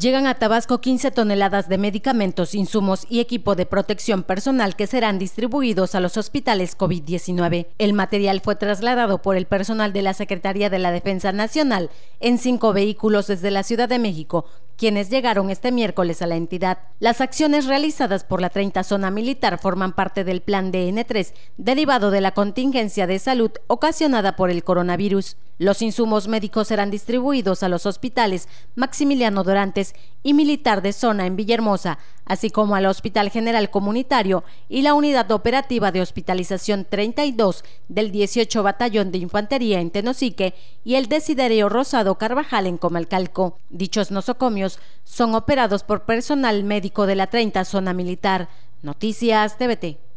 Llegan a Tabasco 15 toneladas de medicamentos, insumos y equipo de protección personal que serán distribuidos a los hospitales COVID-19. El material fue trasladado por el personal de la Secretaría de la Defensa Nacional en cinco vehículos desde la Ciudad de México, quienes llegaron este miércoles a la entidad. Las acciones realizadas por la 30 Zona Militar forman parte del plan DN3, derivado de la contingencia de salud ocasionada por el coronavirus. Los insumos médicos serán distribuidos a los hospitales Maximiliano Dorantes y Militar de Zona en Villahermosa, así como al Hospital General Comunitario y la Unidad Operativa de Hospitalización 32 del 18 Batallón de Infantería en Tenosique y el Desiderio Rosado Carvajal en Comalcalco. Dichos nosocomios son operados por personal médico de la 30 Zona Militar. Noticias TVT.